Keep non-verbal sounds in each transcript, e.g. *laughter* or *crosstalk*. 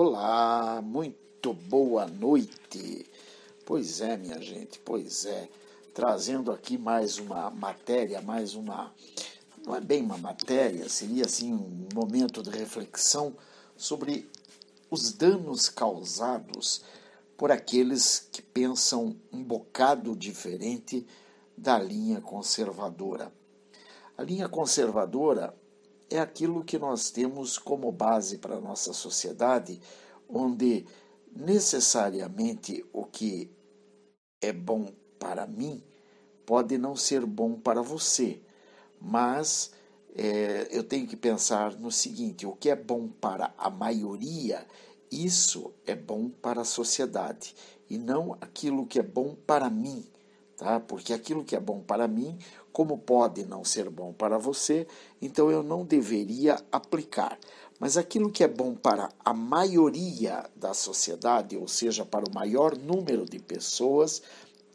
Olá, muito boa noite. Pois é, minha gente, pois é. Trazendo aqui mais uma matéria, mais uma. Não é bem uma matéria, seria assim um momento de reflexão sobre os danos causados por aqueles que pensam um bocado diferente da linha conservadora. A linha conservadora é aquilo que nós temos como base para a nossa sociedade, onde necessariamente o que é bom para mim pode não ser bom para você, mas é, eu tenho que pensar no seguinte: o que é bom para a maioria, isso é bom para a sociedade, e não aquilo que é bom para mim, tá? Porque aquilo que é bom para mim, como pode não ser bom para você, então eu não deveria aplicar. Mas aquilo que é bom para a maioria da sociedade, ou seja, para o maior número de pessoas,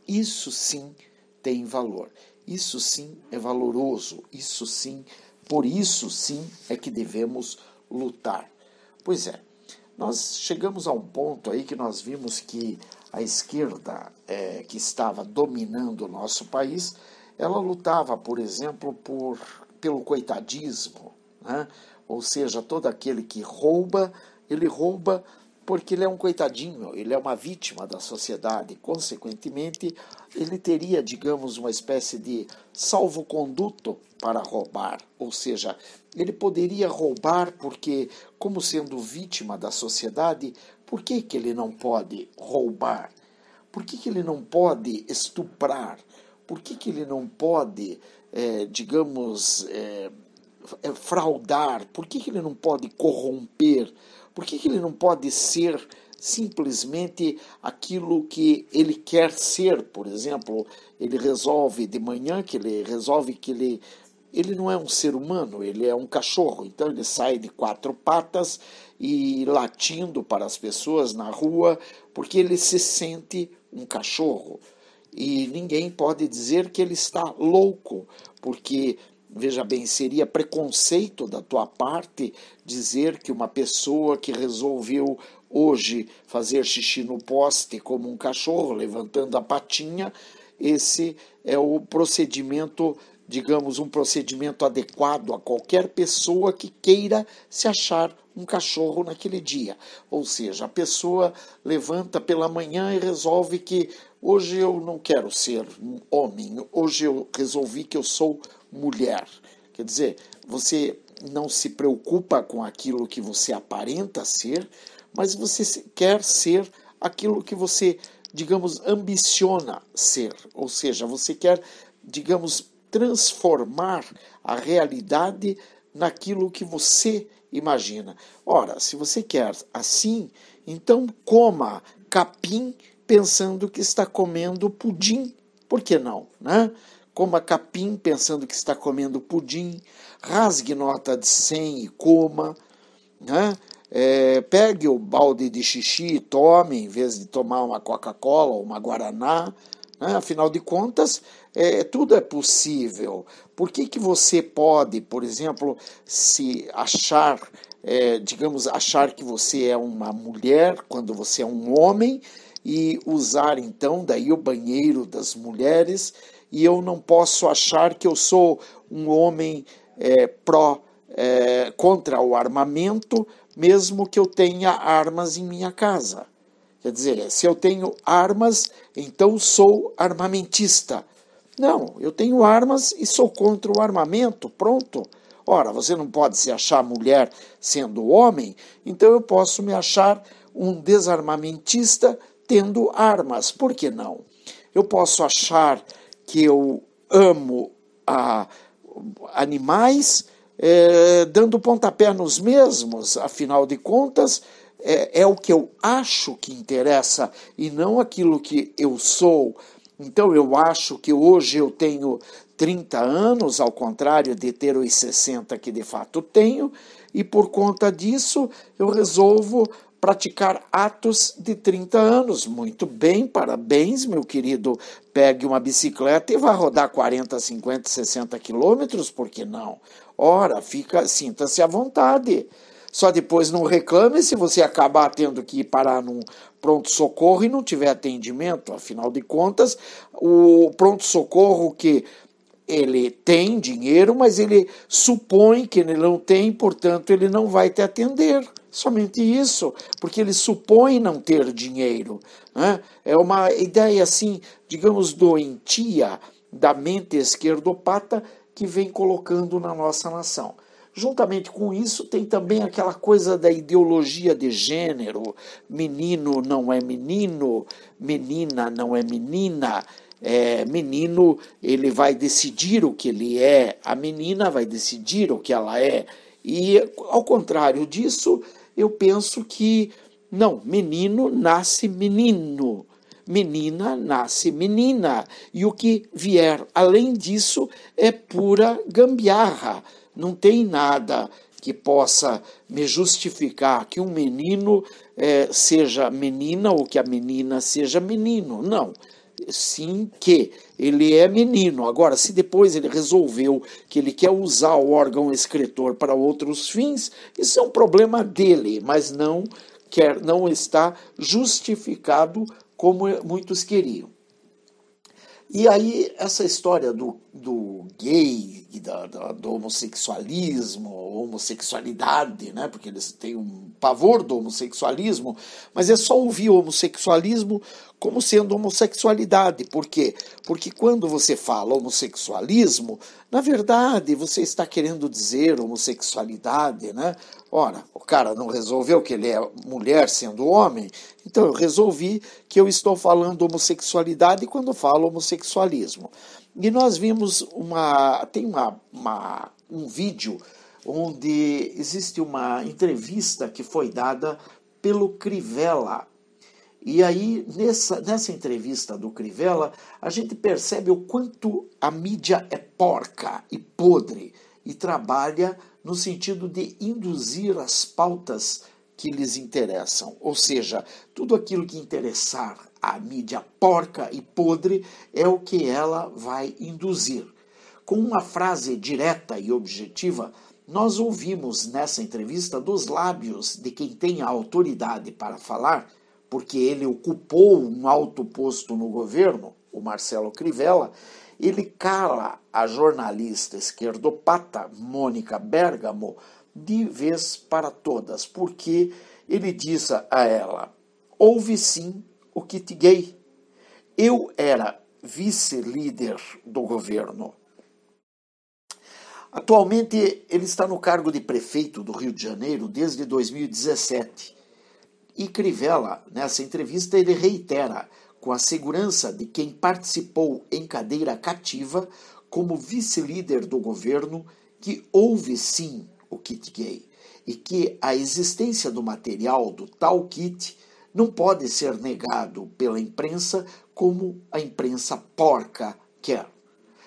isso sim tem valor. Isso sim é valoroso. Isso sim, por isso sim é que devemos lutar. Pois é, nós chegamos a um ponto aí que nós vimos que a esquerda é, que estava dominando o nosso país ela lutava, por exemplo, por, pelo coitadismo, né? ou seja, todo aquele que rouba, ele rouba porque ele é um coitadinho, ele é uma vítima da sociedade, consequentemente, ele teria, digamos, uma espécie de salvo-conduto para roubar, ou seja, ele poderia roubar porque, como sendo vítima da sociedade, por que, que ele não pode roubar? Por que, que ele não pode estuprar? por que, que ele não pode, é, digamos, é, é, fraudar? Por que, que ele não pode corromper? Por que, que ele não pode ser simplesmente aquilo que ele quer ser? Por exemplo, ele resolve de manhã que ele resolve que ele ele não é um ser humano, ele é um cachorro. Então ele sai de quatro patas e latindo para as pessoas na rua, porque ele se sente um cachorro e ninguém pode dizer que ele está louco, porque veja bem, seria preconceito da tua parte dizer que uma pessoa que resolveu hoje fazer xixi no poste como um cachorro, levantando a patinha, esse é o procedimento, digamos, um procedimento adequado a qualquer pessoa que queira se achar um cachorro naquele dia. Ou seja, a pessoa levanta pela manhã e resolve que Hoje eu não quero ser homem, hoje eu resolvi que eu sou mulher. Quer dizer, você não se preocupa com aquilo que você aparenta ser, mas você quer ser aquilo que você, digamos, ambiciona ser. Ou seja, você quer, digamos, transformar a realidade naquilo que você imagina. Ora, se você quer assim, então coma capim pensando que está comendo pudim. Por que não, né? Coma capim pensando que está comendo pudim, rasgue nota de 100 e coma, né? É, pegue o balde de xixi e tome, em vez de tomar uma Coca-Cola ou uma Guaraná. Né? Afinal de contas, é, tudo é possível. Por que, que você pode, por exemplo, se achar, é, digamos, achar que você é uma mulher quando você é um homem e usar então daí o banheiro das mulheres, e eu não posso achar que eu sou um homem é, pró é, contra o armamento, mesmo que eu tenha armas em minha casa. Quer dizer, é, se eu tenho armas, então sou armamentista. Não, eu tenho armas e sou contra o armamento, pronto. Ora, você não pode se achar mulher sendo homem, então eu posso me achar um desarmamentista tendo armas. Por que não? Eu posso achar que eu amo a, ah, animais, é, dando pontapé nos mesmos, afinal de contas, é, é o que eu acho que interessa e não aquilo que eu sou. Então eu acho que hoje eu tenho 30 anos, ao contrário de ter os 60 que de fato tenho, e por conta disso eu resolvo praticar atos de 30 anos. Muito bem, parabéns, meu querido. Pegue uma bicicleta e vá rodar 40, 50, 60 quilômetros, por que não? Ora, fica, sinta-se à vontade. Só depois não reclame se você acabar tendo que ir parar num pronto-socorro e não tiver atendimento. Afinal de contas, o pronto-socorro que ele tem dinheiro, mas ele supõe que ele não tem, portanto, ele não vai te atender. Somente isso, porque ele supõe não ter dinheiro. Né? É uma ideia, assim, digamos, doentia da mente esquerdopata que vem colocando na nossa nação. Juntamente com isso, tem também aquela coisa da ideologia de gênero: menino não é menino, menina não é menina. É, menino ele vai decidir o que ele é, a menina vai decidir o que ela é. E ao contrário disso, eu penso que não, menino nasce menino, menina nasce menina, e o que vier além disso é pura gambiarra. Não tem nada que possa me justificar que um menino eh, seja menina ou que a menina seja menino. Não sim que ele é menino. Agora, se depois ele resolveu que ele quer usar o órgão escritor para outros fins, isso é um problema dele, mas não quer, não está justificado como é, muitos queriam. E aí essa história do, do gay e da, do homossexualismo, homossexualidade, né? porque eles têm um pavor do homossexualismo, mas é só ouvir homossexualismo como sendo homossexualidade. Por quê? Porque quando você fala homossexualismo, na verdade você está querendo dizer homossexualidade, né? Ora, o cara não resolveu que ele é mulher sendo homem, então eu resolvi que eu estou falando homossexualidade quando falo homossexualismo. E nós vimos uma. Tem uma, uma, um vídeo onde existe uma entrevista que foi dada pelo Crivella. E aí, nessa, nessa entrevista do Crivella, a gente percebe o quanto a mídia é porca e podre e trabalha no sentido de induzir as pautas que lhes interessam, ou seja, tudo aquilo que interessar a mídia porca e podre é o que ela vai induzir. Com uma frase direta e objetiva, nós ouvimos nessa entrevista dos lábios de quem tem a autoridade para falar, porque ele ocupou um alto posto no governo, o Marcelo Crivella, ele cala a jornalista esquerdopata Mônica Bergamo de vez para todas, porque ele diz a ela: houve sim o kit gay. Eu era vice-líder do governo. Atualmente, ele está no cargo de prefeito do Rio de Janeiro desde 2017. E Crivella, nessa entrevista, ele reitera com a segurança de quem participou em cadeira cativa como vice-líder do governo que houve sim o kit gay e que a existência do material do tal kit não pode ser negado pela imprensa como a imprensa porca quer. É.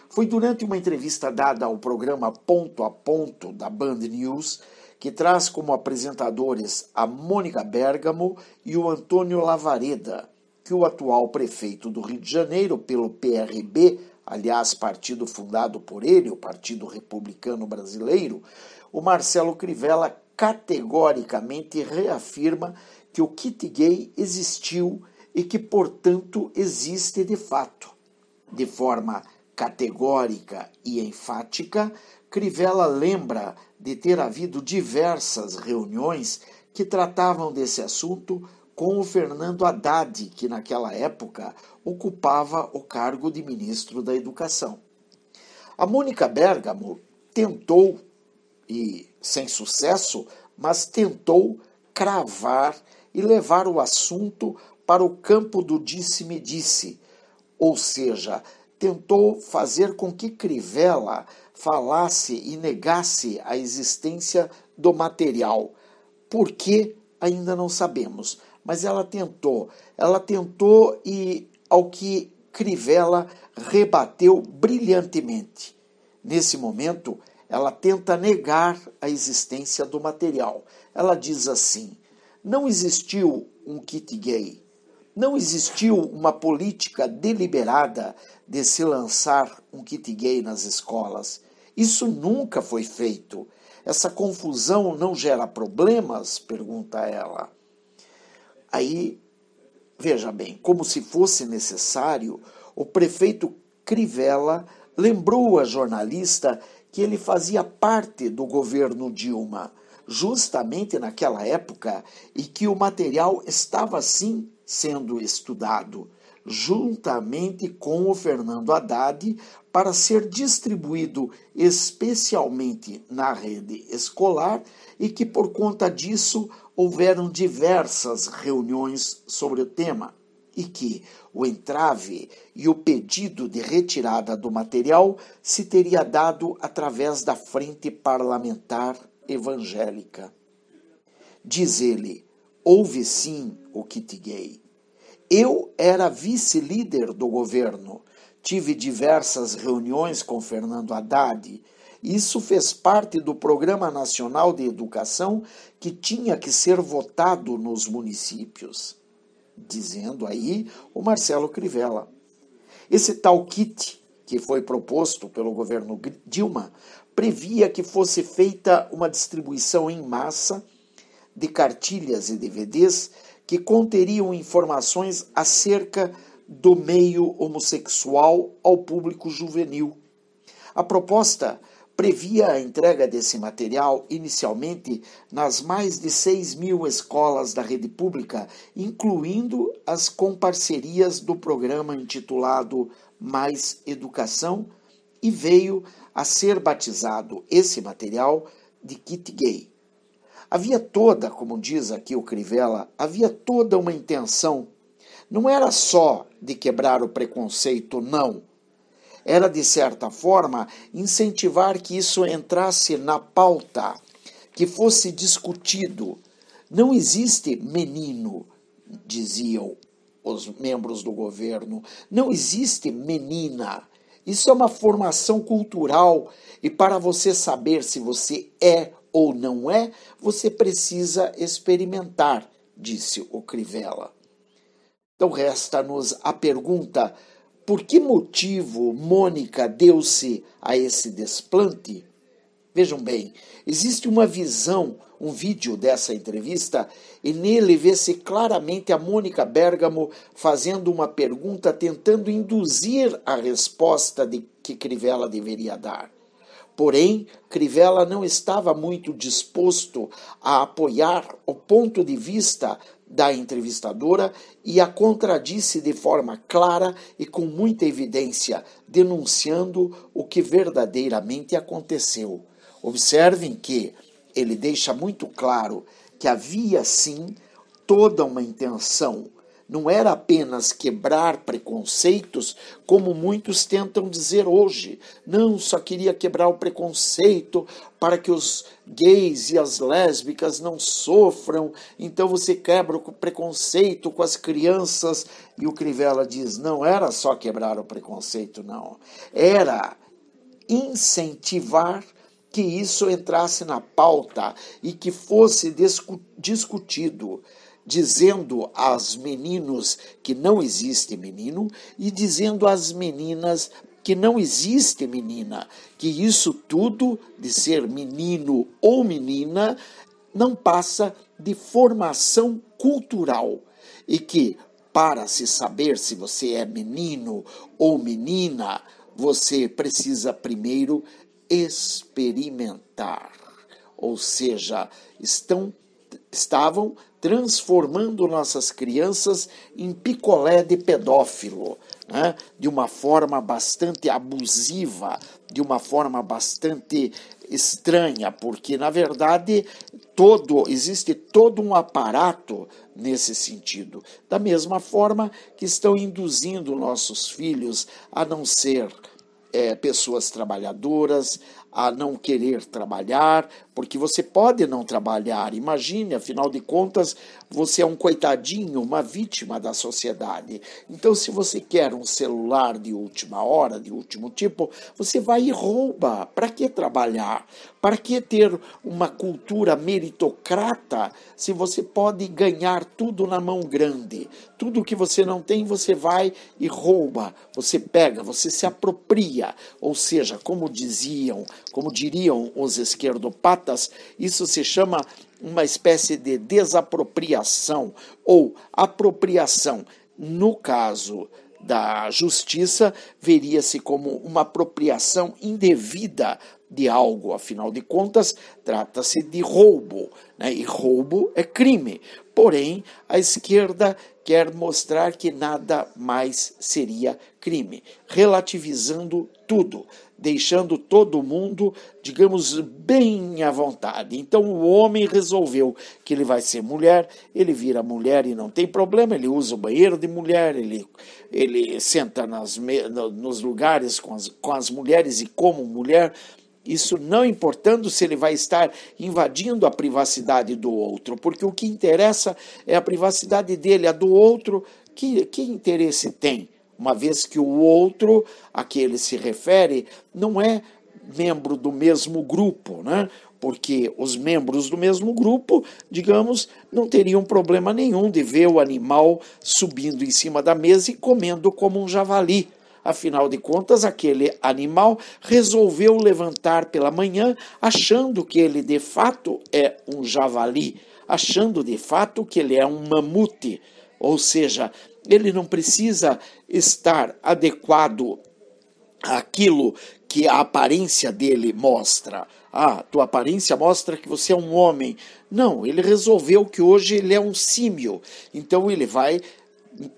Foi durante uma entrevista dada ao programa Ponto a Ponto da Band News que traz como apresentadores a Mônica Bergamo e o Antônio Lavareda, que o atual prefeito do Rio de Janeiro, pelo PRB, aliás, partido fundado por ele, o Partido Republicano Brasileiro, o Marcelo Crivella categoricamente reafirma que o kit gay existiu e que, portanto, existe de fato. De forma categórica e enfática, Crivella lembra de ter havido diversas reuniões que tratavam desse assunto com o Fernando Haddad, que naquela época ocupava o cargo de ministro da Educação. A Mônica Bergamo tentou, e sem sucesso, mas tentou cravar e levar o assunto para o campo do disse-me-disse, -disse, ou seja, tentou fazer com que Crivella falasse e negasse a existência do material. Por que ainda não sabemos, mas ela tentou. Ela tentou e ao que Crivella rebateu brilhantemente. Nesse momento, ela tenta negar a existência do material. Ela diz assim: não existiu um kit gay. Não existiu uma política deliberada de se lançar um kit gay nas escolas. Isso nunca foi feito. Essa confusão não gera problemas? pergunta ela. Aí, veja bem, como se fosse necessário, o prefeito Crivella lembrou a jornalista que ele fazia parte do governo Dilma justamente naquela época e que o material estava sim sendo estudado, juntamente com o Fernando Haddad, para ser distribuído especialmente na rede escolar e que por conta disso houveram diversas reuniões sobre o tema e que o entrave e o pedido de retirada do material se teria dado através da frente parlamentar evangélica. Diz ele: Houve sim o Kit Gay. Eu era vice-líder do governo. Tive diversas reuniões com Fernando Haddad. Isso fez parte do Programa Nacional de Educação que tinha que ser votado nos municípios. Dizendo aí o Marcelo Crivella. Esse tal kit que foi proposto pelo governo Dilma, previa que fosse feita uma distribuição em massa de cartilhas e DVDs que conteriam informações acerca do meio homossexual ao público juvenil. A proposta previa a entrega desse material inicialmente nas mais de 6 mil escolas da rede pública, incluindo as com parcerias do programa intitulado mais educação e veio a ser batizado esse material de Kit Gay. Havia toda, como diz aqui o Crivella, havia toda uma intenção. Não era só de quebrar o preconceito, não. Era, de certa forma, incentivar que isso entrasse na pauta, que fosse discutido. Não existe menino, diziam os membros do governo. Não existe menina. Isso é uma formação cultural e para você saber se você é ou não é, você precisa experimentar, disse o Crivella. Então resta-nos a pergunta: por que motivo Mônica deu-se a esse desplante? Vejam bem, existe uma visão, um vídeo dessa entrevista, e nele vê-se claramente a Mônica Bergamo fazendo uma pergunta tentando induzir a resposta de que Crivella deveria dar. Porém, Crivella não estava muito disposto a apoiar o ponto de vista da entrevistadora e a contradisse de forma clara e com muita evidência, denunciando o que verdadeiramente aconteceu. Observem que ele deixa muito claro que havia sim toda uma intenção. Não era apenas quebrar preconceitos, como muitos tentam dizer hoje. Não, só queria quebrar o preconceito para que os gays e as lésbicas não sofram. Então você quebra o preconceito com as crianças. E o Crivella diz: não era só quebrar o preconceito, não. Era incentivar que isso entrasse na pauta e que fosse discutido, dizendo aos meninos que não existe menino e dizendo às meninas que não existe menina, que isso tudo de ser menino ou menina não passa de formação cultural e que para se saber se você é menino ou menina, você precisa primeiro experimentar. Ou seja, estão, estavam transformando nossas crianças em picolé de pedófilo, né? de uma forma bastante abusiva, de uma forma bastante estranha, porque na verdade todo existe todo um aparato nesse sentido. Da mesma forma que estão induzindo nossos filhos a não ser é, pessoas trabalhadoras, a não querer trabalhar, porque você pode não trabalhar. Imagine, afinal de contas, você é um coitadinho, uma vítima da sociedade. Então, se você quer um celular de última hora, de último tipo, você vai e rouba. Para que trabalhar? Para que ter uma cultura meritocrata se você pode ganhar tudo na mão grande? Tudo que você não tem, você vai e rouba, você pega, você se apropria. Ou seja, como diziam como diriam os esquerdopatas, isso se chama uma espécie de desapropriação ou apropriação. No caso da justiça, veria-se como uma apropriação indevida de algo, afinal de contas, trata-se de roubo, né? e roubo é crime. Porém, a esquerda quer mostrar que nada mais seria crime, relativizando tudo, deixando todo mundo, digamos, bem à vontade. Então o homem resolveu que ele vai ser mulher, ele vira mulher e não tem problema, ele usa o banheiro de mulher, ele, ele senta nas, nos lugares com as, com as mulheres e como mulher isso não importando se ele vai estar invadindo a privacidade do outro, porque o que interessa é a privacidade dele, a do outro, que, que interesse tem? Uma vez que o outro a que ele se refere não é membro do mesmo grupo, né? porque os membros do mesmo grupo, digamos, não teriam problema nenhum de ver o animal subindo em cima da mesa e comendo como um javali. Afinal de contas, aquele animal resolveu levantar pela manhã achando que ele de fato é um javali, achando de fato que ele é um mamute. Ou seja, ele não precisa estar adequado àquilo que a aparência dele mostra. Ah, tua aparência mostra que você é um homem. Não, ele resolveu que hoje ele é um símio. Então ele vai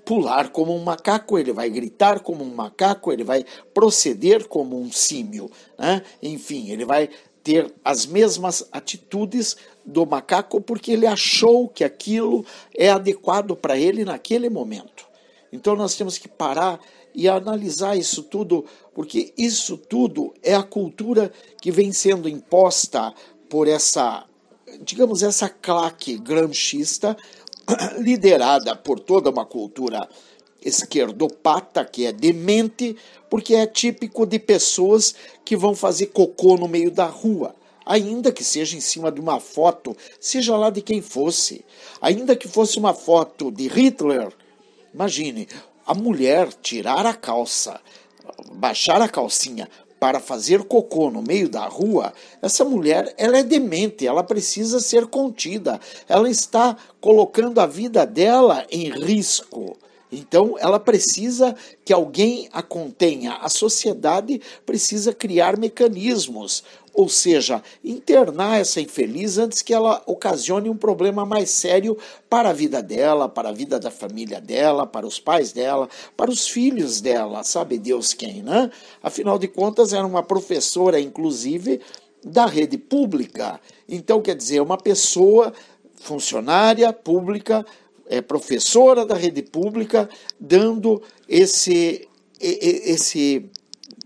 pular como um macaco, ele vai gritar como um macaco, ele vai proceder como um símio, né? enfim, ele vai ter as mesmas atitudes do macaco porque ele achou que aquilo é adequado para ele naquele momento. Então nós temos que parar e analisar isso tudo, porque isso tudo é a cultura que vem sendo imposta por essa, digamos, essa claque gramscista *clears throat* liderada por toda uma cultura esquerdopata, que é demente, porque é típico de pessoas que vão fazer cocô no meio da rua. Ainda que seja em cima de uma foto, seja lá de quem fosse, ainda que fosse uma foto de Hitler, imagine a mulher tirar a calça, baixar a calcinha, para fazer cocô no meio da rua, essa mulher ela é demente, ela precisa ser contida, ela está colocando a vida dela em risco. Então, ela precisa que alguém a contenha. A sociedade precisa criar mecanismos, ou seja, internar essa infeliz antes que ela ocasione um problema mais sério para a vida dela, para a vida da família dela, para os pais dela, para os filhos dela, sabe Deus quem, né? Afinal de contas, era uma professora, inclusive, da rede pública. Então, quer dizer, uma pessoa funcionária pública é, professora da rede pública, dando esse, esse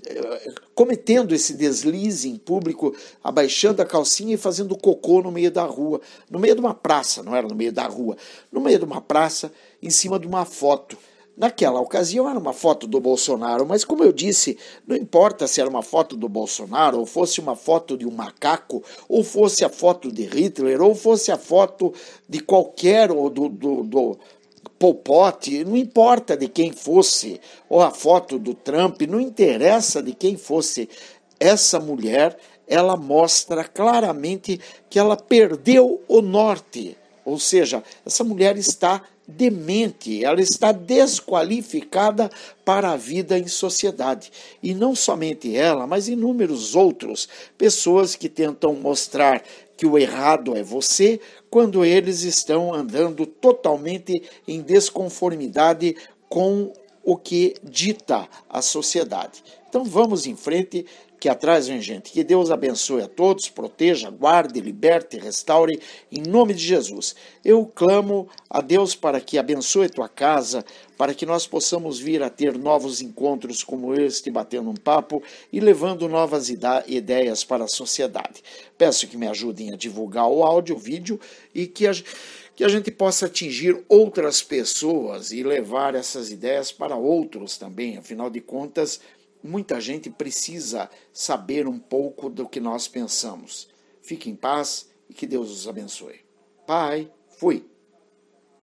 eh, cometendo esse deslize em público, abaixando a calcinha e fazendo cocô no meio da rua, no meio de uma praça, não era no meio da rua, no meio de uma praça, em cima de uma foto. Naquela ocasião era uma foto do Bolsonaro, mas como eu disse, não importa se era uma foto do Bolsonaro, ou fosse uma foto de um macaco, ou fosse a foto de Hitler, ou fosse a foto de qualquer ou do, do, do não importa de quem fosse, ou a foto do Trump, não interessa de quem fosse. Essa mulher, ela mostra claramente que ela perdeu o norte. Ou seja, essa mulher está demente, ela está desqualificada para a vida em sociedade. E não somente ela, mas inúmeros outros, pessoas que tentam mostrar que o errado é você, quando eles estão andando totalmente em desconformidade com o que dita a sociedade. Então vamos em frente que atrás, vem gente. Que Deus abençoe a todos, proteja, guarde, liberte, restaure, em nome de Jesus. Eu clamo a Deus para que abençoe tua casa, para que nós possamos vir a ter novos encontros como este, batendo um papo e levando novas ideias para a sociedade. Peço que me ajudem a divulgar o áudio, o vídeo e que a que a gente possa atingir outras pessoas e levar essas ideias para outros também. Afinal de contas, muita gente precisa saber um pouco do que nós pensamos. Fique em paz e que Deus os abençoe. Pai, fui.